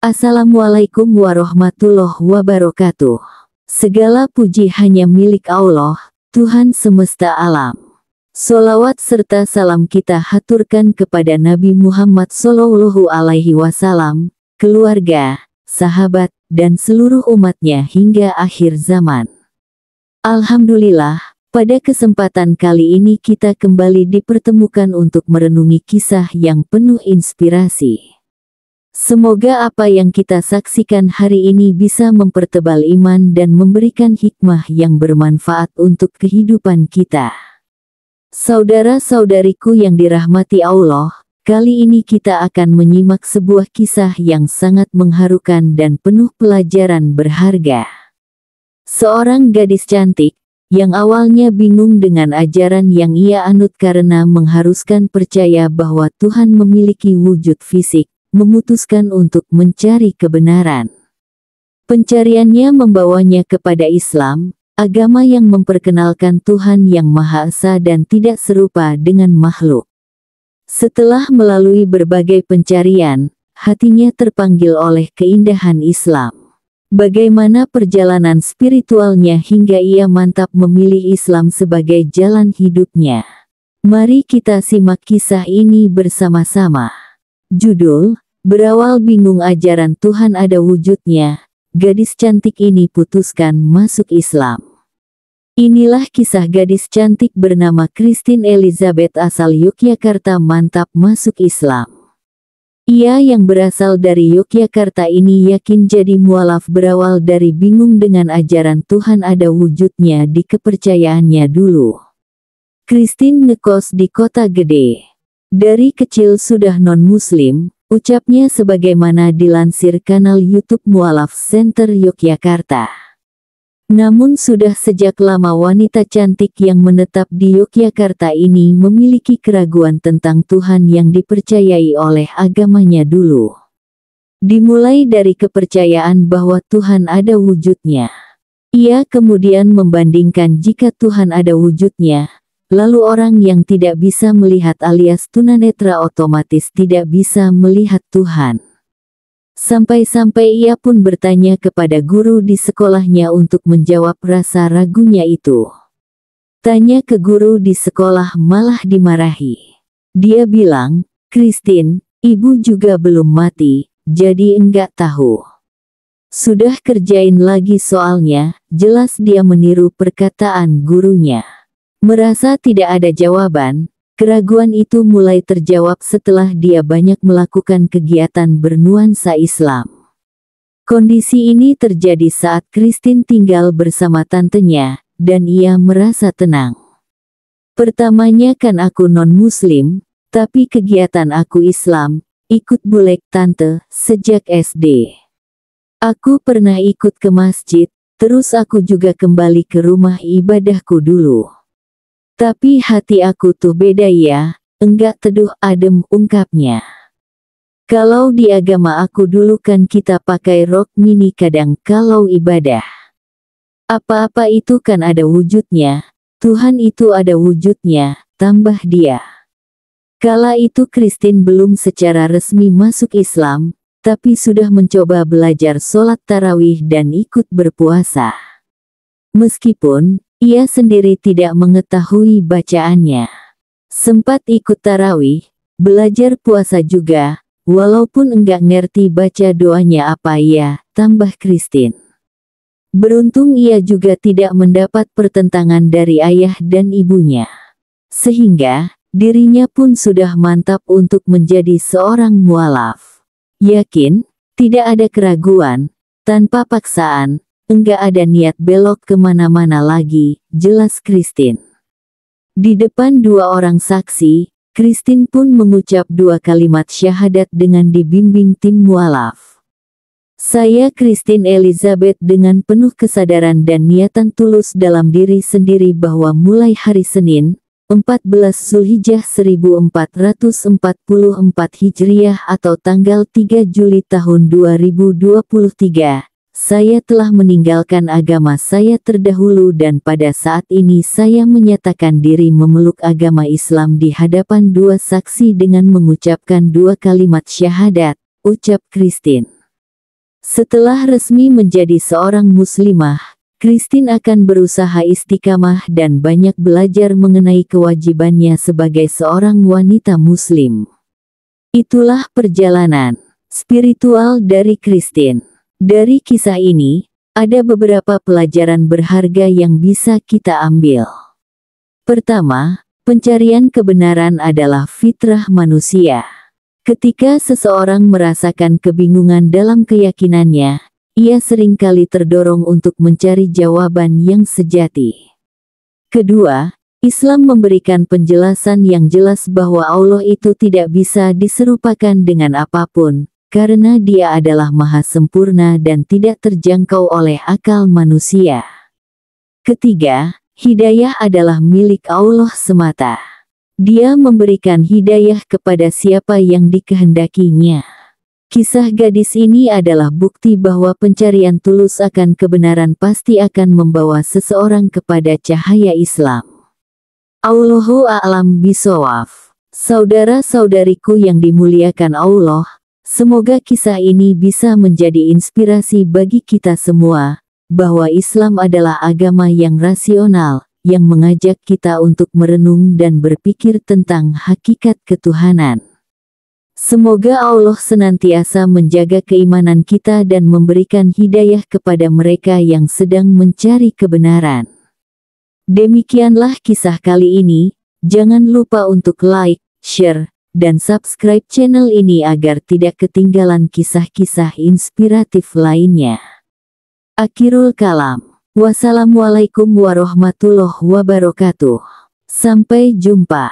Assalamualaikum warahmatullahi wabarakatuh. Segala puji hanya milik Allah, Tuhan semesta alam. Solawat serta salam kita haturkan kepada Nabi Muhammad Sallallahu Alaihi Wasallam, keluarga, sahabat, dan seluruh umatnya hingga akhir zaman. Alhamdulillah, pada kesempatan kali ini kita kembali dipertemukan untuk merenungi kisah yang penuh inspirasi. Semoga apa yang kita saksikan hari ini bisa mempertebal iman dan memberikan hikmah yang bermanfaat untuk kehidupan kita. Saudara-saudariku yang dirahmati Allah, kali ini kita akan menyimak sebuah kisah yang sangat mengharukan dan penuh pelajaran berharga. Seorang gadis cantik, yang awalnya bingung dengan ajaran yang ia anut karena mengharuskan percaya bahwa Tuhan memiliki wujud fisik, memutuskan untuk mencari kebenaran. Pencariannya membawanya kepada Islam, agama yang memperkenalkan Tuhan yang Maha Esa dan tidak serupa dengan makhluk. Setelah melalui berbagai pencarian, hatinya terpanggil oleh keindahan Islam. Bagaimana perjalanan spiritualnya hingga ia mantap memilih Islam sebagai jalan hidupnya. Mari kita simak kisah ini bersama-sama. Judul, Berawal bingung ajaran Tuhan ada wujudnya, gadis cantik ini putuskan masuk Islam. Inilah kisah gadis cantik bernama Christine Elizabeth asal Yogyakarta mantap masuk Islam. Ia yang berasal dari Yogyakarta ini yakin jadi mualaf berawal dari bingung dengan ajaran Tuhan ada wujudnya di kepercayaannya dulu. Christine ngekos di kota gede. Dari kecil sudah non-muslim, Ucapnya sebagaimana dilansir kanal YouTube Mualaf Center Yogyakarta. Namun sudah sejak lama wanita cantik yang menetap di Yogyakarta ini memiliki keraguan tentang Tuhan yang dipercayai oleh agamanya dulu. Dimulai dari kepercayaan bahwa Tuhan ada wujudnya. Ia kemudian membandingkan jika Tuhan ada wujudnya, Lalu orang yang tidak bisa melihat alias tunanetra otomatis tidak bisa melihat Tuhan. Sampai-sampai ia pun bertanya kepada guru di sekolahnya untuk menjawab rasa ragunya itu. Tanya ke guru di sekolah malah dimarahi. Dia bilang, Kristin, ibu juga belum mati, jadi enggak tahu. Sudah kerjain lagi soalnya, jelas dia meniru perkataan gurunya. Merasa tidak ada jawaban, keraguan itu mulai terjawab setelah dia banyak melakukan kegiatan bernuansa Islam. Kondisi ini terjadi saat Christine tinggal bersama tantenya, dan ia merasa tenang. Pertamanya kan aku non-muslim, tapi kegiatan aku Islam, ikut bulek tante, sejak SD. Aku pernah ikut ke masjid, terus aku juga kembali ke rumah ibadahku dulu. Tapi hati aku tuh beda ya, enggak teduh adem ungkapnya. Kalau di agama aku dulu kan kita pakai rok mini kadang kalau ibadah. Apa-apa itu kan ada wujudnya, Tuhan itu ada wujudnya, tambah dia. Kala itu Kristin belum secara resmi masuk Islam, tapi sudah mencoba belajar sholat tarawih dan ikut berpuasa. Meskipun, ia sendiri tidak mengetahui bacaannya. Sempat ikut tarawih, belajar puasa juga, walaupun enggak ngerti baca doanya apa ya, tambah Kristin. Beruntung ia juga tidak mendapat pertentangan dari ayah dan ibunya. Sehingga, dirinya pun sudah mantap untuk menjadi seorang mualaf. Yakin, tidak ada keraguan, tanpa paksaan, Enggak ada niat belok kemana-mana lagi, jelas Christine. Di depan dua orang saksi, Christine pun mengucap dua kalimat syahadat dengan dibimbing tim mualaf. Saya Christine Elizabeth dengan penuh kesadaran dan niatan tulus dalam diri sendiri bahwa mulai hari Senin, 14 Zulhijjah 1444 Hijriah atau tanggal 3 Juli tahun 2023, saya telah meninggalkan agama saya terdahulu dan pada saat ini saya menyatakan diri memeluk agama Islam di hadapan dua saksi dengan mengucapkan dua kalimat syahadat, ucap Kristin. Setelah resmi menjadi seorang muslimah, Kristin akan berusaha istiqamah dan banyak belajar mengenai kewajibannya sebagai seorang wanita muslim. Itulah perjalanan spiritual dari Christine. Dari kisah ini, ada beberapa pelajaran berharga yang bisa kita ambil. Pertama, pencarian kebenaran adalah fitrah manusia. Ketika seseorang merasakan kebingungan dalam keyakinannya, ia seringkali terdorong untuk mencari jawaban yang sejati. Kedua, Islam memberikan penjelasan yang jelas bahwa Allah itu tidak bisa diserupakan dengan apapun, karena dia adalah maha sempurna dan tidak terjangkau oleh akal manusia. Ketiga, hidayah adalah milik Allah semata. Dia memberikan hidayah kepada siapa yang dikehendakinya. Kisah gadis ini adalah bukti bahwa pencarian tulus akan kebenaran pasti akan membawa seseorang kepada cahaya Islam. Allahu a'lam bisawaf. Saudara-saudariku yang dimuliakan Allah, Semoga kisah ini bisa menjadi inspirasi bagi kita semua, bahwa Islam adalah agama yang rasional, yang mengajak kita untuk merenung dan berpikir tentang hakikat ketuhanan. Semoga Allah senantiasa menjaga keimanan kita dan memberikan hidayah kepada mereka yang sedang mencari kebenaran. Demikianlah kisah kali ini. Jangan lupa untuk like, share, dan subscribe channel ini agar tidak ketinggalan kisah-kisah inspiratif lainnya. Akhirul kalam. Wassalamualaikum warahmatullahi wabarakatuh. Sampai jumpa.